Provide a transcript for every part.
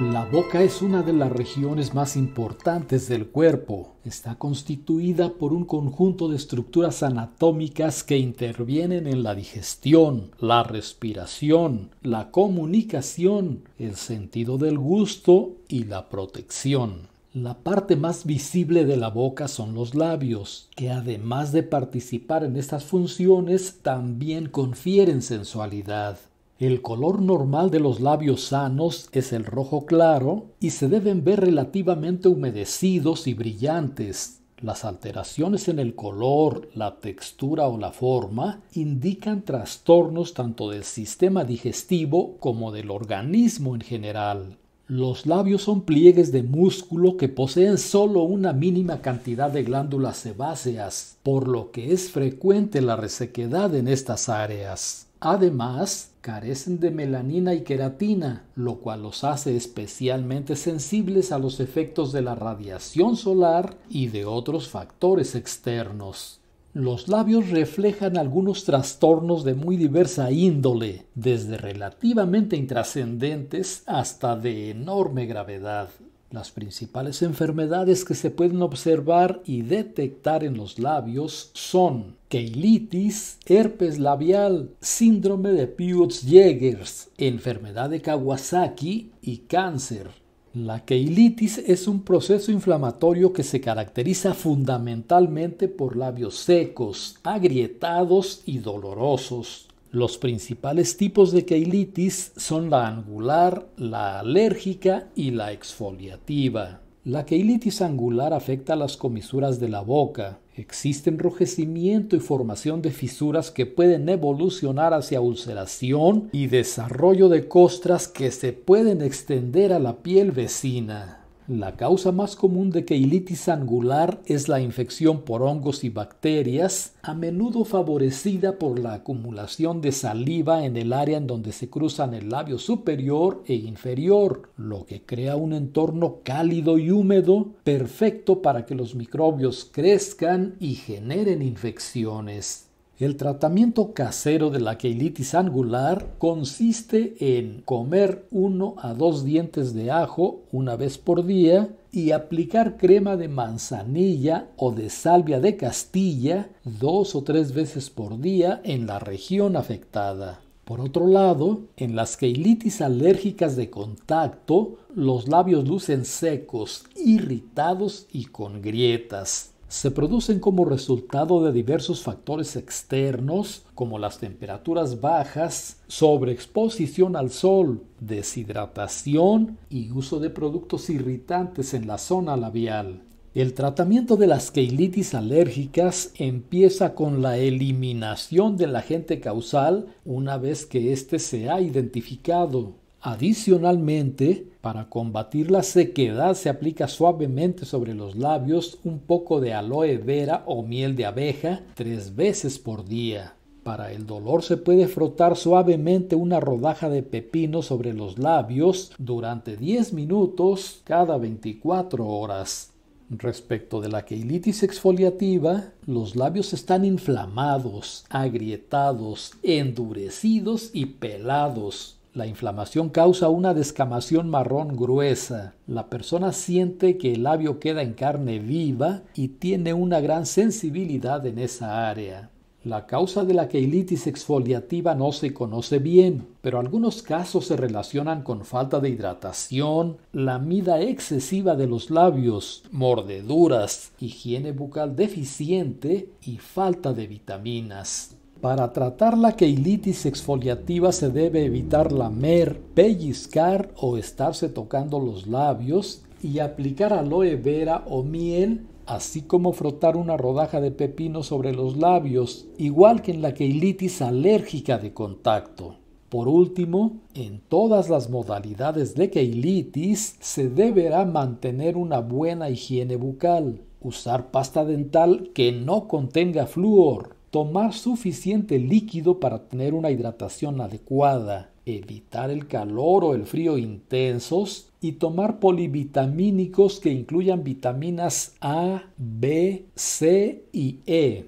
La boca es una de las regiones más importantes del cuerpo. Está constituida por un conjunto de estructuras anatómicas que intervienen en la digestión, la respiración, la comunicación, el sentido del gusto y la protección. La parte más visible de la boca son los labios, que además de participar en estas funciones también confieren sensualidad. El color normal de los labios sanos es el rojo claro y se deben ver relativamente humedecidos y brillantes. Las alteraciones en el color, la textura o la forma indican trastornos tanto del sistema digestivo como del organismo en general. Los labios son pliegues de músculo que poseen solo una mínima cantidad de glándulas sebáceas, por lo que es frecuente la resequedad en estas áreas. Además, carecen de melanina y queratina, lo cual los hace especialmente sensibles a los efectos de la radiación solar y de otros factores externos. Los labios reflejan algunos trastornos de muy diversa índole, desde relativamente intrascendentes hasta de enorme gravedad. Las principales enfermedades que se pueden observar y detectar en los labios son keilitis, herpes labial, síndrome de peutz jegers enfermedad de Kawasaki y cáncer. La queilitis es un proceso inflamatorio que se caracteriza fundamentalmente por labios secos, agrietados y dolorosos, los principales tipos de queilitis son la angular, la alérgica y la exfoliativa. La queilitis angular afecta las comisuras de la boca. Existe enrojecimiento y formación de fisuras que pueden evolucionar hacia ulceración y desarrollo de costras que se pueden extender a la piel vecina. La causa más común de queilitis angular es la infección por hongos y bacterias, a menudo favorecida por la acumulación de saliva en el área en donde se cruzan el labio superior e inferior, lo que crea un entorno cálido y húmedo perfecto para que los microbios crezcan y generen infecciones. El tratamiento casero de la queilitis angular consiste en comer uno a dos dientes de ajo una vez por día y aplicar crema de manzanilla o de salvia de Castilla dos o tres veces por día en la región afectada. Por otro lado, en las queilitis alérgicas de contacto, los labios lucen secos, irritados y con grietas se producen como resultado de diversos factores externos, como las temperaturas bajas, sobreexposición al sol, deshidratación y uso de productos irritantes en la zona labial. El tratamiento de las queilitis alérgicas empieza con la eliminación del agente causal una vez que éste se ha identificado. Adicionalmente, para combatir la sequedad se aplica suavemente sobre los labios un poco de aloe vera o miel de abeja tres veces por día. Para el dolor se puede frotar suavemente una rodaja de pepino sobre los labios durante 10 minutos cada 24 horas. Respecto de la queilitis exfoliativa, los labios están inflamados, agrietados, endurecidos y pelados. La inflamación causa una descamación marrón gruesa. La persona siente que el labio queda en carne viva y tiene una gran sensibilidad en esa área. La causa de la queilitis exfoliativa no se conoce bien, pero algunos casos se relacionan con falta de hidratación, lamida excesiva de los labios, mordeduras, higiene bucal deficiente y falta de vitaminas. Para tratar la queilitis exfoliativa se debe evitar lamer, pellizcar o estarse tocando los labios y aplicar aloe vera o miel, así como frotar una rodaja de pepino sobre los labios, igual que en la queilitis alérgica de contacto. Por último, en todas las modalidades de queilitis se deberá mantener una buena higiene bucal, usar pasta dental que no contenga flúor, tomar suficiente líquido para tener una hidratación adecuada, evitar el calor o el frío intensos y tomar polivitamínicos que incluyan vitaminas A, B, C y E.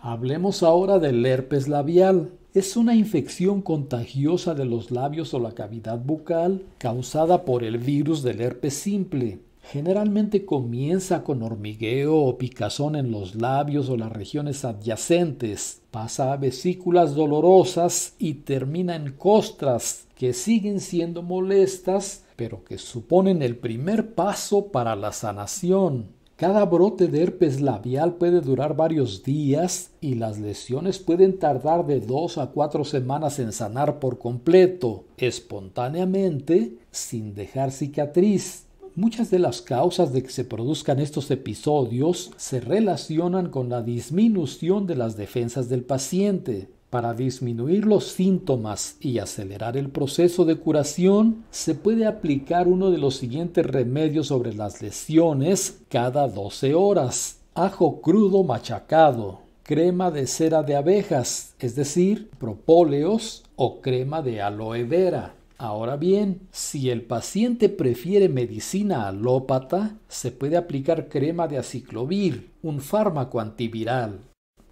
Hablemos ahora del herpes labial. Es una infección contagiosa de los labios o la cavidad bucal causada por el virus del herpes simple generalmente comienza con hormigueo o picazón en los labios o las regiones adyacentes, pasa a vesículas dolorosas y termina en costras que siguen siendo molestas, pero que suponen el primer paso para la sanación. Cada brote de herpes labial puede durar varios días y las lesiones pueden tardar de 2 a 4 semanas en sanar por completo, espontáneamente, sin dejar cicatriz. Muchas de las causas de que se produzcan estos episodios se relacionan con la disminución de las defensas del paciente. Para disminuir los síntomas y acelerar el proceso de curación, se puede aplicar uno de los siguientes remedios sobre las lesiones cada 12 horas. Ajo crudo machacado, crema de cera de abejas, es decir, propóleos o crema de aloe vera. Ahora bien, si el paciente prefiere medicina alópata, se puede aplicar crema de aciclovir, un fármaco antiviral.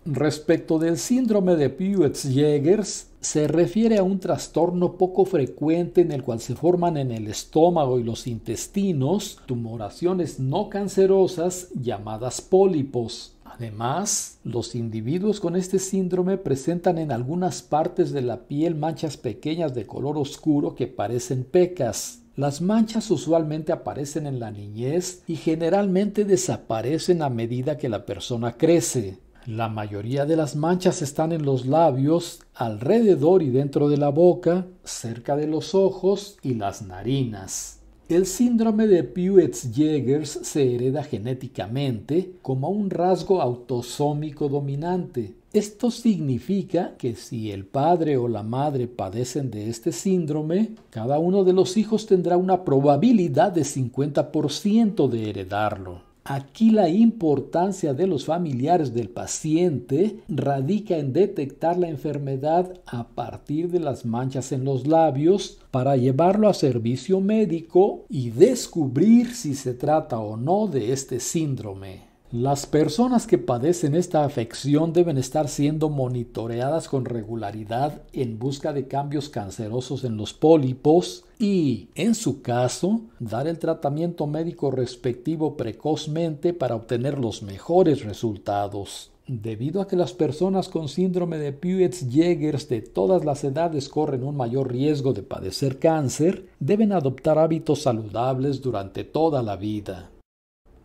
Respecto del síndrome de peutz jegers se refiere a un trastorno poco frecuente en el cual se forman en el estómago y los intestinos tumoraciones no cancerosas llamadas pólipos. Además, los individuos con este síndrome presentan en algunas partes de la piel manchas pequeñas de color oscuro que parecen pecas. Las manchas usualmente aparecen en la niñez y generalmente desaparecen a medida que la persona crece. La mayoría de las manchas están en los labios, alrededor y dentro de la boca, cerca de los ojos y las narinas. El síndrome de pewett jegers se hereda genéticamente como un rasgo autosómico dominante. Esto significa que si el padre o la madre padecen de este síndrome, cada uno de los hijos tendrá una probabilidad de 50% de heredarlo. Aquí la importancia de los familiares del paciente radica en detectar la enfermedad a partir de las manchas en los labios para llevarlo a servicio médico y descubrir si se trata o no de este síndrome. Las personas que padecen esta afección deben estar siendo monitoreadas con regularidad en busca de cambios cancerosos en los pólipos y, en su caso, dar el tratamiento médico respectivo precozmente para obtener los mejores resultados. Debido a que las personas con síndrome de Peutz-Jeghers de todas las edades corren un mayor riesgo de padecer cáncer, deben adoptar hábitos saludables durante toda la vida.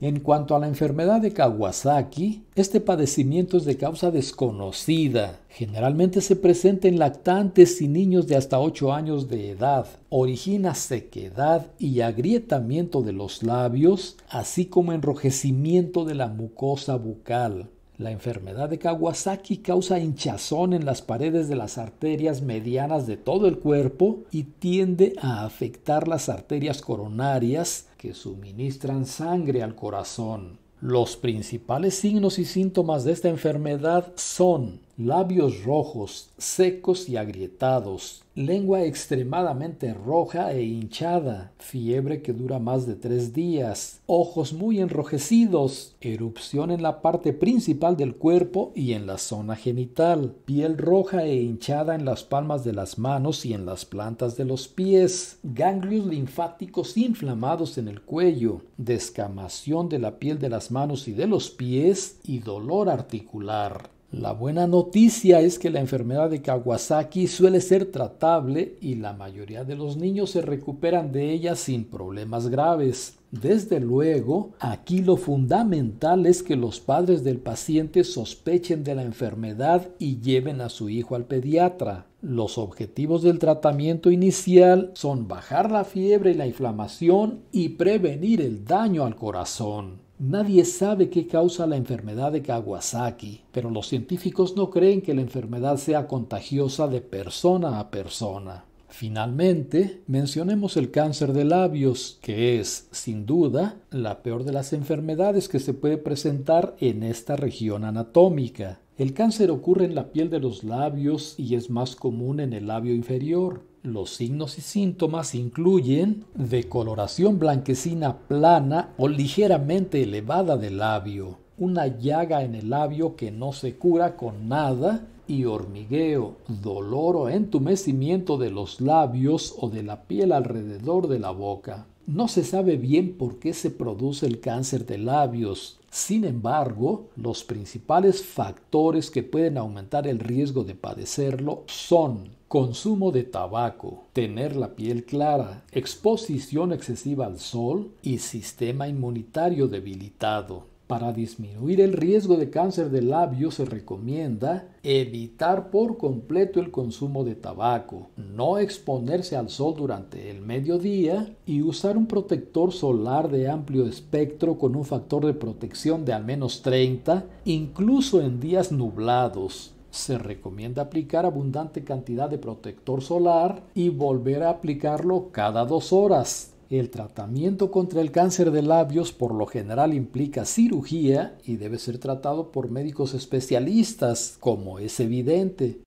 En cuanto a la enfermedad de Kawasaki, este padecimiento es de causa desconocida. Generalmente se presenta en lactantes y niños de hasta 8 años de edad. Origina sequedad y agrietamiento de los labios, así como enrojecimiento de la mucosa bucal. La enfermedad de Kawasaki causa hinchazón en las paredes de las arterias medianas de todo el cuerpo y tiende a afectar las arterias coronarias que suministran sangre al corazón. Los principales signos y síntomas de esta enfermedad son labios rojos, secos y agrietados, lengua extremadamente roja e hinchada, fiebre que dura más de tres días, ojos muy enrojecidos, erupción en la parte principal del cuerpo y en la zona genital, piel roja e hinchada en las palmas de las manos y en las plantas de los pies, ganglios linfáticos inflamados en el cuello, descamación de la piel de las manos y de los pies y dolor articular. La buena noticia es que la enfermedad de Kawasaki suele ser tratable y la mayoría de los niños se recuperan de ella sin problemas graves. Desde luego, aquí lo fundamental es que los padres del paciente sospechen de la enfermedad y lleven a su hijo al pediatra. Los objetivos del tratamiento inicial son bajar la fiebre y la inflamación y prevenir el daño al corazón. Nadie sabe qué causa la enfermedad de Kawasaki, pero los científicos no creen que la enfermedad sea contagiosa de persona a persona. Finalmente, mencionemos el cáncer de labios, que es, sin duda, la peor de las enfermedades que se puede presentar en esta región anatómica. El cáncer ocurre en la piel de los labios y es más común en el labio inferior. Los signos y síntomas incluyen decoloración blanquecina plana o ligeramente elevada del labio, una llaga en el labio que no se cura con nada y hormigueo, dolor o entumecimiento de los labios o de la piel alrededor de la boca. No se sabe bien por qué se produce el cáncer de labios. Sin embargo, los principales factores que pueden aumentar el riesgo de padecerlo son consumo de tabaco, tener la piel clara, exposición excesiva al sol y sistema inmunitario debilitado. Para disminuir el riesgo de cáncer de labio se recomienda evitar por completo el consumo de tabaco, no exponerse al sol durante el mediodía y usar un protector solar de amplio espectro con un factor de protección de al menos 30, incluso en días nublados. Se recomienda aplicar abundante cantidad de protector solar y volver a aplicarlo cada dos horas. El tratamiento contra el cáncer de labios por lo general implica cirugía y debe ser tratado por médicos especialistas, como es evidente.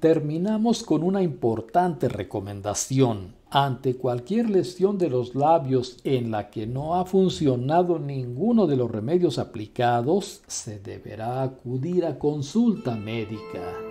Terminamos con una importante recomendación. Ante cualquier lesión de los labios en la que no ha funcionado ninguno de los remedios aplicados, se deberá acudir a consulta médica.